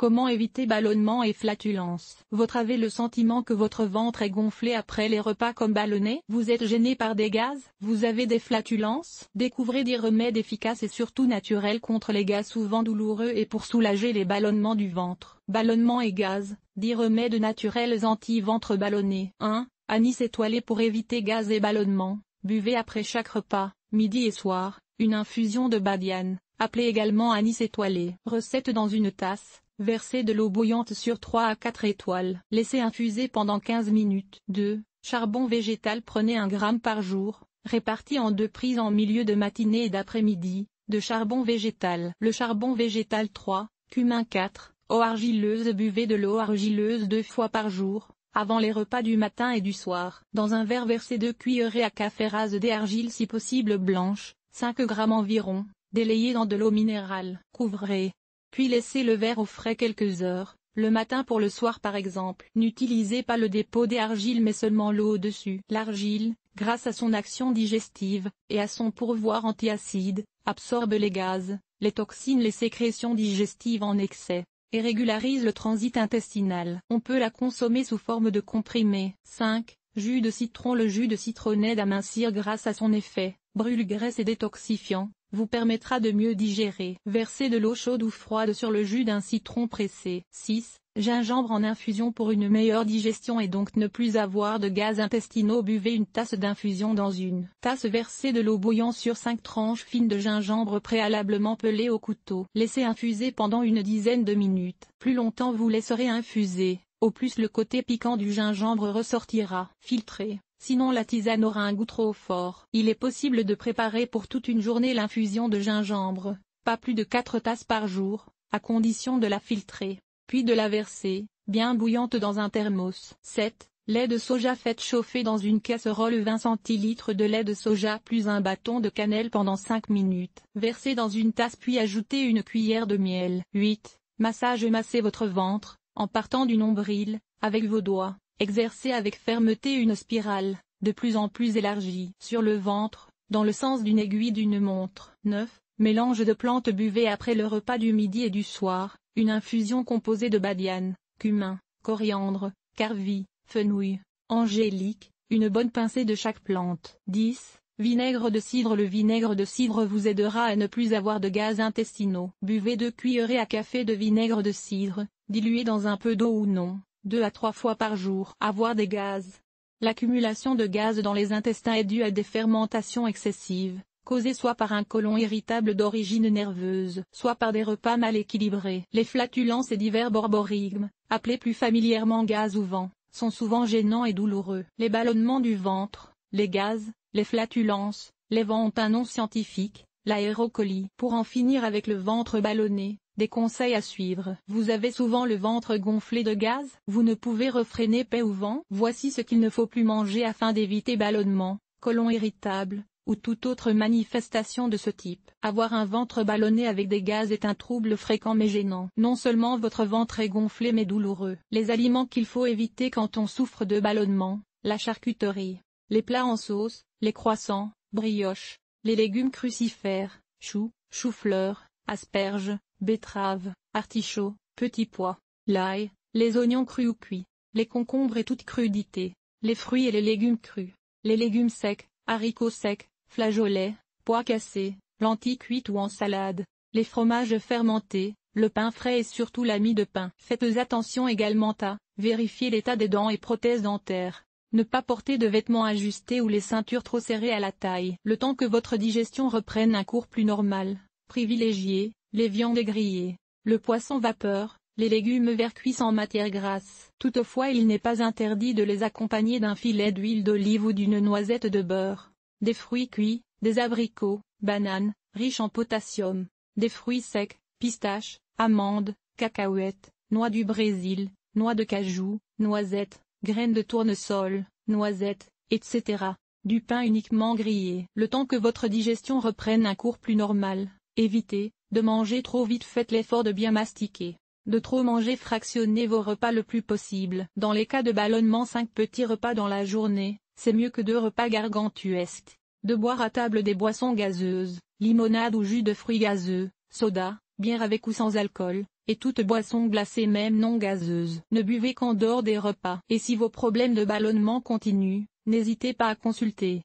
Comment éviter ballonnement et flatulence Votre avez le sentiment que votre ventre est gonflé après les repas comme ballonné Vous êtes gêné par des gaz Vous avez des flatulences Découvrez des remèdes efficaces et surtout naturels contre les gaz souvent douloureux et pour soulager les ballonnements du ventre. Ballonnement et gaz, 10 remèdes naturels anti-ventre ballonné. 1. Anis étoilé pour éviter gaz et ballonnement. Buvez après chaque repas, midi et soir, une infusion de badiane, appelée également anis étoilé. Recette dans une tasse, Versez de l'eau bouillante sur 3 à 4 étoiles. Laissez infuser pendant 15 minutes. 2. Charbon végétal Prenez 1 g par jour, réparti en deux prises en milieu de matinée et d'après-midi, de charbon végétal. Le charbon végétal 3, cumin 4, eau argileuse Buvez de l'eau argileuse deux fois par jour, avant les repas du matin et du soir. Dans un verre versez 2 cuillerées à café rase d'argile si possible blanche, 5 g environ, délayez dans de l'eau minérale. Couvrez puis laissez le verre au frais quelques heures, le matin pour le soir par exemple. N'utilisez pas le dépôt des argiles mais seulement l'eau au-dessus. L'argile, grâce à son action digestive, et à son pourvoir antiacide, absorbe les gaz, les toxines, les sécrétions digestives en excès, et régularise le transit intestinal. On peut la consommer sous forme de comprimé. 5. Jus de citron Le jus de citron aide à mincir grâce à son effet, brûle graisse et détoxifiant, vous permettra de mieux digérer. Versez de l'eau chaude ou froide sur le jus d'un citron pressé. 6. Gingembre en infusion pour une meilleure digestion et donc ne plus avoir de gaz intestinaux. Buvez une tasse d'infusion dans une tasse versée de l'eau bouillante sur 5 tranches fines de gingembre préalablement pelées au couteau. Laissez infuser pendant une dizaine de minutes. Plus longtemps vous laisserez infuser, au plus le côté piquant du gingembre ressortira. Filtré. Sinon la tisane aura un goût trop fort. Il est possible de préparer pour toute une journée l'infusion de gingembre, pas plus de 4 tasses par jour, à condition de la filtrer, puis de la verser, bien bouillante dans un thermos. 7. Lait de soja fait chauffer dans une casserole 20 centilitres de lait de soja plus un bâton de cannelle pendant 5 minutes. Versez dans une tasse puis ajoutez une cuillère de miel. 8. Massage et massez votre ventre, en partant du nombril, avec vos doigts exercer avec fermeté une spirale, de plus en plus élargie, sur le ventre, dans le sens d'une aiguille d'une montre. 9. Mélange de plantes buvées après le repas du midi et du soir, une infusion composée de badiane, cumin, coriandre, carvi, fenouil, angélique, une bonne pincée de chaque plante. 10. Vinaigre de cidre Le vinaigre de cidre vous aidera à ne plus avoir de gaz intestinaux. Buvez deux cuillerées à café de vinaigre de cidre, dilué dans un peu d'eau ou non. 2 à 3 fois par jour. Avoir des gaz. L'accumulation de gaz dans les intestins est due à des fermentations excessives, causées soit par un côlon irritable d'origine nerveuse, soit par des repas mal équilibrés. Les flatulences et divers borborigmes, appelés plus familièrement gaz ou vent, sont souvent gênants et douloureux. Les ballonnements du ventre, les gaz, les flatulences, les vents ont un nom scientifique, l'aérocolie. Pour en finir avec le ventre ballonné, des conseils à suivre. Vous avez souvent le ventre gonflé de gaz Vous ne pouvez refréner paix ou vent Voici ce qu'il ne faut plus manger afin d'éviter ballonnement, colon irritable, ou toute autre manifestation de ce type. Avoir un ventre ballonné avec des gaz est un trouble fréquent mais gênant. Non seulement votre ventre est gonflé mais douloureux. Les aliments qu'il faut éviter quand on souffre de ballonnement, la charcuterie, les plats en sauce, les croissants, brioches, les légumes crucifères, choux, choux-fleurs, asperges, betteraves, artichauts, petits pois, l'ail, les oignons crus ou cuits, les concombres et toute crudité, les fruits et les légumes crus, les légumes secs, haricots secs, flageolets, pois cassés, lentilles cuites ou en salade, les fromages fermentés, le pain frais et surtout la mie de pain. Faites attention également à vérifier l'état des dents et prothèses dentaires. Ne pas porter de vêtements ajustés ou les ceintures trop serrées à la taille. Le temps que votre digestion reprenne un cours plus normal, privilégiez les viandes grillées, le poisson vapeur, les légumes verts cuits sans matière grasse. Toutefois il n'est pas interdit de les accompagner d'un filet d'huile d'olive ou d'une noisette de beurre, des fruits cuits, des abricots, bananes, riches en potassium, des fruits secs, pistaches, amandes, cacahuètes, noix du Brésil, noix de cajou, noisettes, graines de tournesol, noisettes, etc. Du pain uniquement grillé. Le temps que votre digestion reprenne un cours plus normal, évitez, de manger trop vite faites l'effort de bien mastiquer. De trop manger fractionnez vos repas le plus possible. Dans les cas de ballonnement 5 petits repas dans la journée, c'est mieux que deux repas gargantuesques. De boire à table des boissons gazeuses, limonade ou jus de fruits gazeux, soda, bière avec ou sans alcool, et toute boisson glacée même non gazeuse. Ne buvez qu'en dehors des repas. Et si vos problèmes de ballonnement continuent, n'hésitez pas à consulter